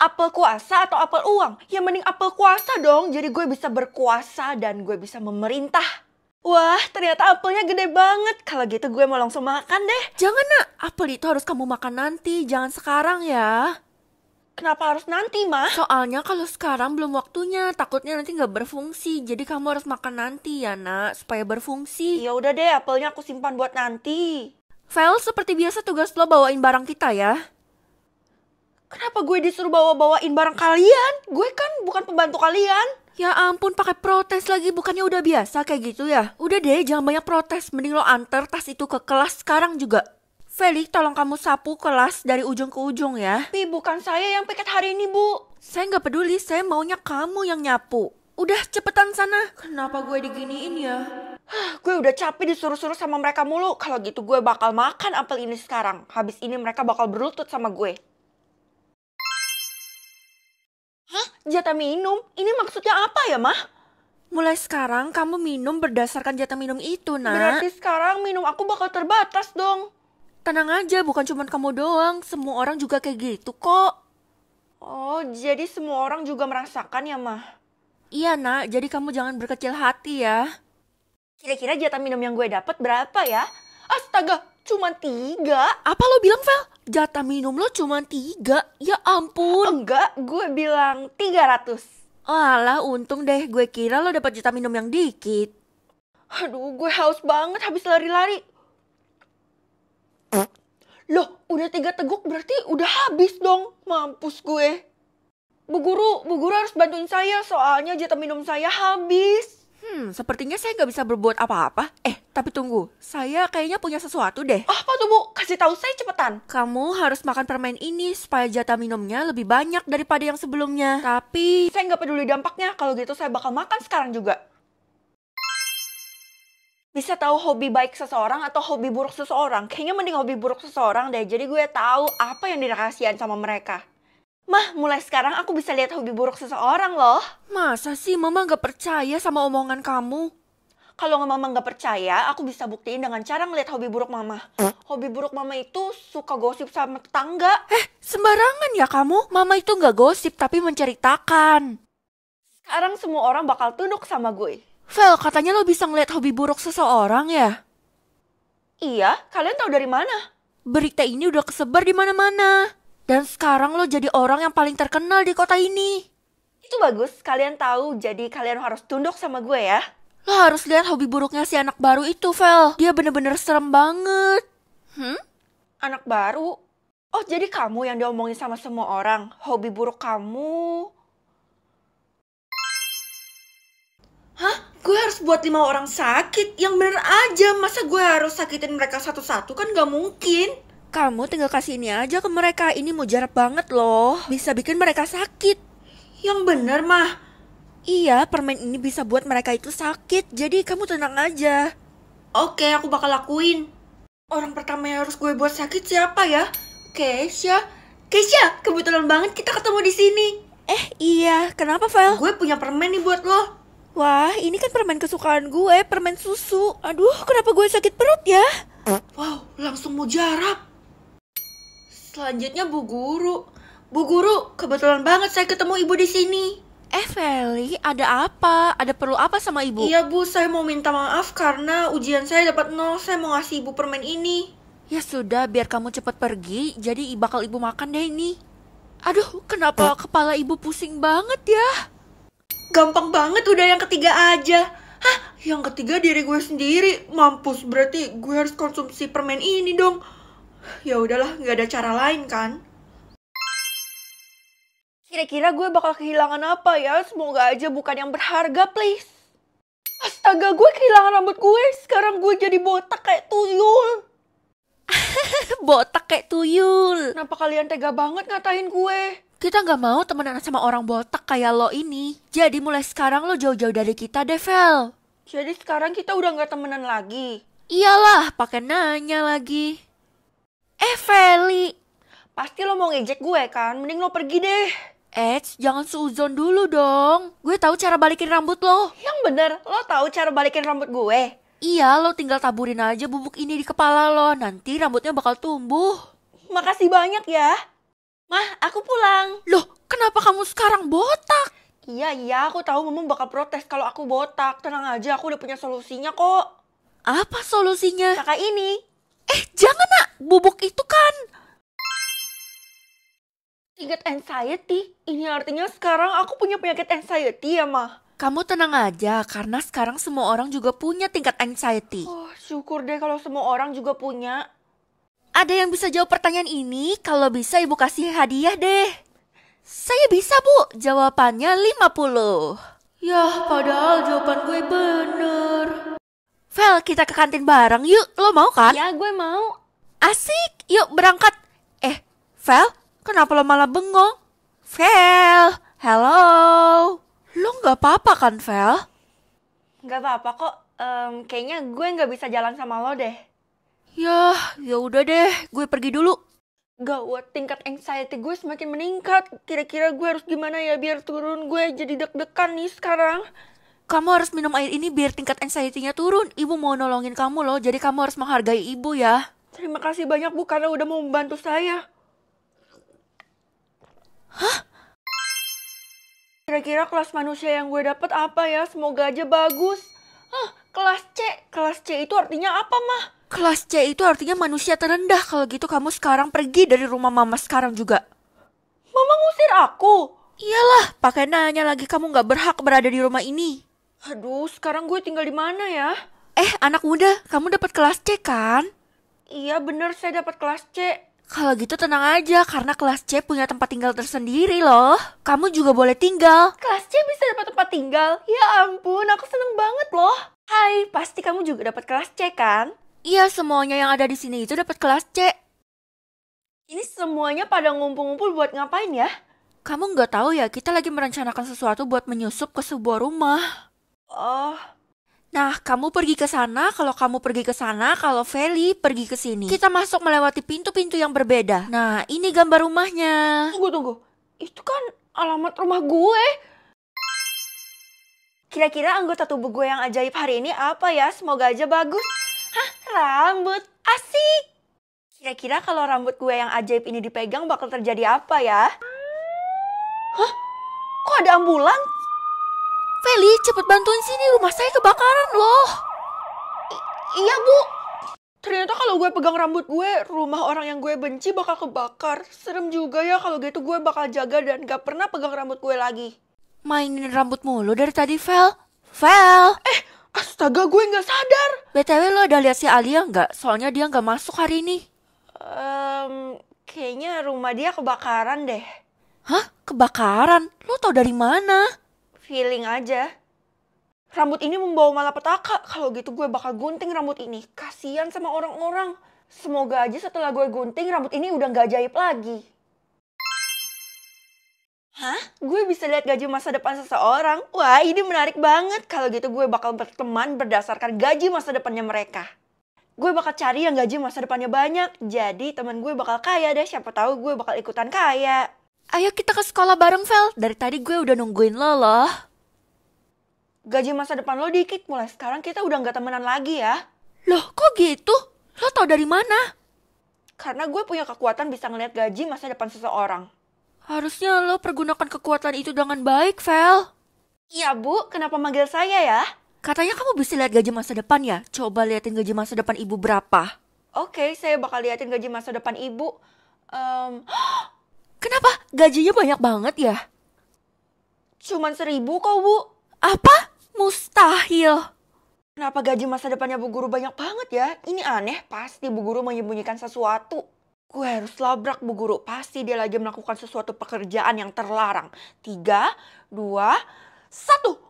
apel kuasa atau apel uang? Ya mending apel kuasa dong, jadi gue bisa berkuasa dan gue bisa memerintah. Wah, ternyata apelnya gede banget. Kalau gitu gue mau langsung makan deh. Jangan nak, apel itu harus kamu makan nanti, jangan sekarang ya. Kenapa harus nanti, Ma? Soalnya kalau sekarang belum waktunya, takutnya nanti nggak berfungsi. Jadi kamu harus makan nanti ya, nak, supaya berfungsi. Ya udah deh, apelnya aku simpan buat nanti. Vel, seperti biasa tugas lo bawain barang kita ya. Kenapa gue disuruh bawa-bawain barang kalian? Gue kan bukan pembantu kalian. Ya ampun, pakai protes lagi. Bukannya udah biasa kayak gitu ya? Udah deh, jangan banyak protes. Mending lo antar tas itu ke kelas sekarang juga. Feli, tolong kamu sapu kelas dari ujung ke ujung ya. Tapi bukan saya yang piket hari ini, Bu. Saya nggak peduli, saya maunya kamu yang nyapu. Udah cepetan sana. Kenapa gue diginiin ya? gue udah capek disuruh-suruh sama mereka mulu. Kalau gitu gue bakal makan apel ini sekarang. Habis ini mereka bakal berlutut sama gue. Hah? Jatah minum? Ini maksudnya apa ya, Mah? Mulai sekarang kamu minum berdasarkan jatah minum itu, nak. Berarti sekarang minum aku bakal terbatas dong. Tenang aja, bukan cuma kamu doang. Semua orang juga kayak gitu kok. Oh, jadi semua orang juga merasakan ya, Mah? Iya, nak. Jadi kamu jangan berkecil hati ya. Kira-kira jatah minum yang gue dapat berapa ya? Astaga, cuma tiga. Apa lo bilang, Vel? jatah minum lo cuma tiga. Ya ampun. Enggak, gue bilang 300. Alah, untung deh gue kira lo dapat jatah minum yang dikit. Aduh, gue haus banget habis lari-lari. Loh, udah tiga teguk berarti udah habis dong. Mampus gue. Bu guru, bu guru harus bantuin saya soalnya jatah minum saya habis. Hmm, sepertinya saya nggak bisa berbuat apa-apa. Eh, tapi tunggu, saya kayaknya punya sesuatu deh. Oh, apa tuh Bu? Kasih tahu saya cepetan. Kamu harus makan permen ini supaya jatah minumnya lebih banyak daripada yang sebelumnya. Tapi... Saya nggak peduli dampaknya, kalau gitu saya bakal makan sekarang juga. Bisa tahu hobi baik seseorang atau hobi buruk seseorang. Kayaknya mending hobi buruk seseorang deh. Jadi gue tahu apa yang dirahasiain sama mereka. Mah, mulai sekarang aku bisa lihat hobi buruk seseorang loh. Masa sih mama gak percaya sama omongan kamu? Kalau mama gak percaya, aku bisa buktiin dengan cara ngeliat hobi buruk mama. Hobi buruk mama itu suka gosip sama tetangga. Eh, sembarangan ya kamu. Mama itu gak gosip, tapi menceritakan. Sekarang semua orang bakal tunduk sama gue. Vel, katanya lo bisa ngeliat hobi buruk seseorang ya? Iya, kalian tahu dari mana? Berita ini udah kesebar di mana-mana. Dan sekarang lo jadi orang yang paling terkenal di kota ini. Itu bagus, kalian tahu jadi kalian harus tunduk sama gue ya. Lo harus lihat hobi buruknya si anak baru itu, Vel. Dia bener-bener serem banget. Hmm? Anak baru? Oh, jadi kamu yang diomongin sama semua orang. Hobi buruk kamu... Hah? Gue harus buat lima orang sakit? Yang bener aja, masa gue harus sakitin mereka satu-satu? Kan gak mungkin. Kamu tinggal kasih ini aja ke mereka. Ini mujarab banget loh. Bisa bikin mereka sakit. Yang bener mah. Iya, permen ini bisa buat mereka itu sakit. Jadi kamu tenang aja. Oke, aku bakal lakuin. Orang pertama yang harus gue buat sakit siapa ya? Keisha. Keisha, kebetulan banget kita ketemu di sini. Eh, iya. Kenapa, Val? Gue punya permen nih buat lo. Wah, ini kan permen kesukaan gue, permen susu. Aduh, kenapa gue sakit perut ya? Wow, langsung mau mujarab. Selanjutnya Bu Guru. Bu Guru, kebetulan banget saya ketemu Ibu di sini. Eh, Feli, ada apa? Ada perlu apa sama Ibu? Iya, Bu. Saya mau minta maaf karena ujian saya dapat nol. Saya mau ngasih Ibu permen ini. Ya sudah, biar kamu cepat pergi. Jadi bakal Ibu makan deh ini. Aduh, kenapa eh. kepala Ibu pusing banget ya? Gampang banget udah yang ketiga aja. Hah, yang ketiga diri gue sendiri. Mampus, berarti gue harus konsumsi permen ini dong ya udahlah nggak ada cara lain kan Kira-kira gue bakal kehilangan apa ya? Semoga aja bukan yang berharga, please. Astaga, gue kehilangan rambut gue. Sekarang gue jadi botak kayak tuyul. botak kayak tuyul. Kenapa kalian tega banget ngatain gue? Kita nggak mau temenan sama orang botak kayak lo ini. Jadi mulai sekarang lo jauh-jauh dari kita, Devel. Jadi sekarang kita udah nggak temenan lagi? Iyalah, pakai nanya lagi. Eh, Feli. Pasti lo mau ngejek gue kan? Mending lo pergi deh. Eh, jangan suzon dulu dong. Gue tahu cara balikin rambut lo. Yang bener, lo tahu cara balikin rambut gue? Iya, lo tinggal taburin aja bubuk ini di kepala lo. Nanti rambutnya bakal tumbuh. Makasih banyak ya. Mah, aku pulang. Loh, kenapa kamu sekarang botak? Iya, iya, aku tahu Mama bakal protes kalau aku botak. Tenang aja, aku udah punya solusinya kok. Apa solusinya? Kakak ini, eh jangan nak, bubuk itu kan. tingkat anxiety, ini artinya sekarang aku punya penyakit anxiety ya mah. Kamu tenang aja, karena sekarang semua orang juga punya tingkat anxiety. Oh, syukur deh kalau semua orang juga punya. Ada yang bisa jawab pertanyaan ini? Kalau bisa ibu kasih hadiah deh. Saya bisa bu, jawabannya 50. Yah, padahal jawaban gue bener. Vel, kita ke kantin bareng yuk. Lo mau kan? Ya, gue mau. Asik, yuk berangkat. Eh, Vel, kenapa lo malah bengong? Vel, hello. Lo nggak apa-apa kan, Vel? Nggak apa-apa kok. Um, kayaknya gue nggak bisa jalan sama lo deh. Yah, ya udah deh, gue pergi dulu. Gak Gawat, tingkat anxiety gue semakin meningkat. Kira-kira gue harus gimana ya biar turun gue jadi deg-degan nih sekarang kamu harus minum air ini biar tingkat anxiety-nya turun. Ibu mau nolongin kamu loh, jadi kamu harus menghargai ibu ya. Terima kasih banyak Bu karena udah mau membantu saya. Hah? Kira-kira kelas manusia yang gue dapet apa ya? Semoga aja bagus. Hah, kelas C. Kelas C itu artinya apa, Mah? Kelas C itu artinya manusia terendah. Kalau gitu kamu sekarang pergi dari rumah mama sekarang juga. Mama ngusir aku? Iyalah, pakai nanya lagi kamu nggak berhak berada di rumah ini. Aduh, sekarang gue tinggal di mana ya? Eh, anak muda, kamu dapat kelas C kan? Iya, bener saya dapat kelas C. Kalau gitu tenang aja, karena kelas C punya tempat tinggal tersendiri loh. Kamu juga boleh tinggal. Kelas C bisa dapat tempat tinggal? Ya ampun, aku seneng banget loh. Hai, pasti kamu juga dapat kelas C kan? Iya, semuanya yang ada di sini itu dapat kelas C. Ini semuanya pada ngumpul-ngumpul buat ngapain ya? Kamu nggak tahu ya, kita lagi merencanakan sesuatu buat menyusup ke sebuah rumah. Oh. Nah, kamu pergi ke sana, kalau kamu pergi ke sana, kalau Feli pergi ke sini. Kita masuk melewati pintu-pintu yang berbeda. Nah, ini gambar rumahnya. Tunggu, tunggu. Itu kan alamat rumah gue. Kira-kira anggota tubuh gue yang ajaib hari ini apa ya? Semoga aja bagus. Hah, rambut. Asik. Kira-kira kalau rambut gue yang ajaib ini dipegang bakal terjadi apa ya? Hah? Kok ada ambulans? Feli, cepet bantuin sini, rumah saya kebakaran loh. I iya, Bu. Ternyata kalau gue pegang rambut gue, rumah orang yang gue benci bakal kebakar. Serem juga ya kalau gitu gue bakal jaga dan gak pernah pegang rambut gue lagi. Mainin rambut mulu dari tadi, Fel. Fel! Eh, astaga gue gak sadar. BTW lo udah lihat si Alia gak? Soalnya dia gak masuk hari ini. Um, kayaknya rumah dia kebakaran deh. Hah? Kebakaran? Lo tau dari mana? Feeling aja. Rambut ini membawa malapetaka. Kalau gitu gue bakal gunting rambut ini. Kasian sama orang-orang. Semoga aja setelah gue gunting, rambut ini udah gak ajaib lagi. Hah? Gue bisa lihat gaji masa depan seseorang? Wah, ini menarik banget. Kalau gitu gue bakal berteman berdasarkan gaji masa depannya mereka. Gue bakal cari yang gaji masa depannya banyak. Jadi teman gue bakal kaya deh. Siapa tahu gue bakal ikutan kaya. Ayo kita ke sekolah bareng, Vel. Dari tadi gue udah nungguin lo loh. Gaji masa depan lo dikit, mulai sekarang kita udah nggak temenan lagi ya. Loh, kok gitu? Lo tau dari mana? Karena gue punya kekuatan bisa ngeliat gaji masa depan seseorang. Harusnya lo pergunakan kekuatan itu dengan baik, Vel. Iya, Bu. Kenapa manggil saya ya? Katanya kamu bisa lihat gaji masa depan ya? Coba liatin gaji masa depan ibu berapa. Oke, okay, saya bakal liatin gaji masa depan ibu. Um, Kenapa gajinya banyak banget ya? Cuman seribu kok, Bu. Apa? Mustahil. Kenapa gaji masa depannya Bu Guru banyak banget ya? Ini aneh, pasti Bu Guru menyembunyikan sesuatu. Gue harus labrak Bu Guru, pasti dia lagi melakukan sesuatu pekerjaan yang terlarang. Tiga, dua, satu.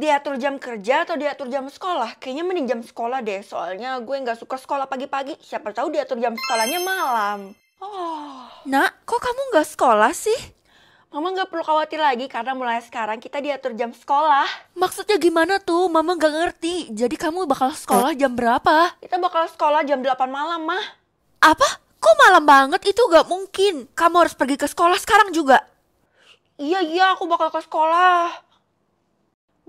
Diatur jam kerja atau diatur jam sekolah? Kayaknya mending jam sekolah deh, soalnya gue nggak suka sekolah pagi-pagi. Siapa tahu diatur jam sekolahnya malam. Oh. Nak, kok kamu nggak sekolah sih? Mama nggak perlu khawatir lagi karena mulai sekarang kita diatur jam sekolah. Maksudnya gimana tuh? Mama nggak ngerti. Jadi kamu bakal sekolah jam berapa? Kita bakal sekolah jam 8 malam, Mah. Apa? Kok malam banget? Itu nggak mungkin. Kamu harus pergi ke sekolah sekarang juga. Iya, iya. Aku bakal ke sekolah.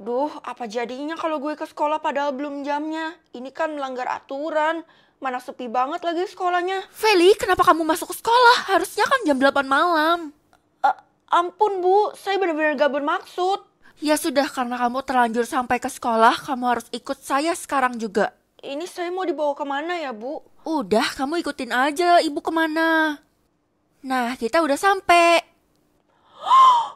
Duh, apa jadinya kalau gue ke sekolah padahal belum jamnya? Ini kan melanggar aturan. Mana sepi banget lagi sekolahnya. Feli, kenapa kamu masuk ke sekolah? Harusnya kan jam 8 malam. Uh, ampun, Bu. Saya benar-benar gak bermaksud. Ya sudah, karena kamu terlanjur sampai ke sekolah, kamu harus ikut saya sekarang juga. Ini saya mau dibawa kemana ya, Bu? Udah, kamu ikutin aja ibu kemana. Nah, kita udah sampai.